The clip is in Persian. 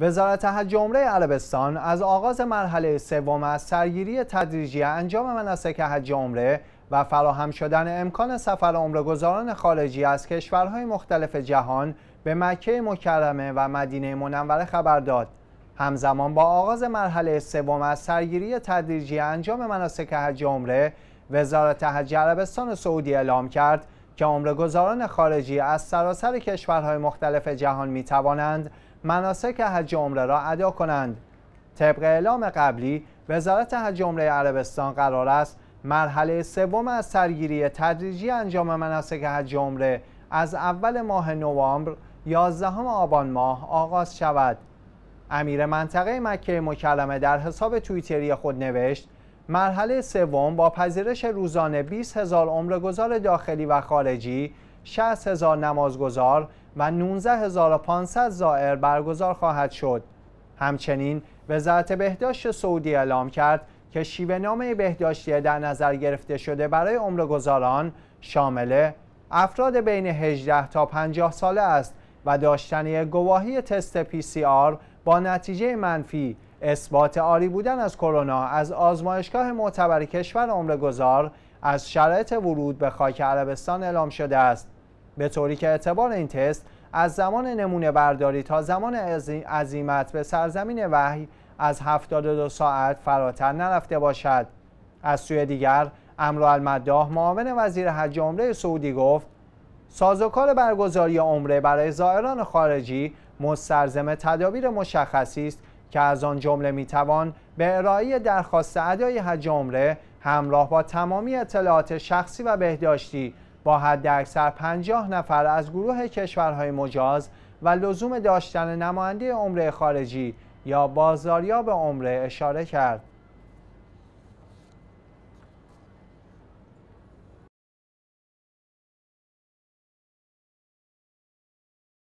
وزارت حج عمره عربستان از آغاز مرحله سوم از سرگیری تدریجی انجام مناسک حج عمره و فراهم شدن امکان سفر گذاران خارجی از کشورهای مختلف جهان به مکه مکرمه و مدینه منوره خبر داد همزمان با آغاز مرحله سوم از سرگیری تدریجی انجام مناسک حج عمره وزارت حج عربستان سعودی اعلام کرد که گذاران خارجی از سراسر کشورهای مختلف جهان می توانند مناسک حج عمره را ادا کنند. طبق اعلام قبلی وزارت حج عمره عربستان قرار است مرحله سوم از سرگیری تدریجی انجام مناسک حج عمره از اول ماه نوامبر 11 آبان ماه آغاز شود. امیر منطقه مکه مکرمه در حساب توییتری خود نوشت مرحله سوم با پذیرش روزانه 20 هزار گذار داخلی و خارجی 60 هزار نمازگزار و 19 زائر برگزار خواهد شد. همچنین وزارت بهداشت سعودی اعلام کرد که شیوه نامه بهداشتی در نظر گرفته شده برای گذاران شامل افراد بین 18 تا 50 ساله است و داشتن گواهی تست پی سی آر با نتیجه منفی اثبات عالی بودن از کرونا از آزمایشگاه معتبر کشور گذار از شرایط ورود به خاک عربستان اعلام شده است به طوری که اعتبار این تست از زمان نمونه برداری تا زمان عزیمت به سرزمین وحی از 72 ساعت فراتر نرفته باشد از سوی دیگر امرو المداح معاون وزیر حج عمره سعودی گفت سازوکار برگزاری عمره برای زائران خارجی مستلزم تدابیر مشخصی است که از آن جمله توان به ارائه درخواست ادای حج عمره همراه با تمامی اطلاعات شخصی و بهداشتی با حداکثر 50 نفر از گروه کشورهای مجاز و لزوم داشتن نماینده عمره خارجی یا بازاریاب عمره اشاره کرد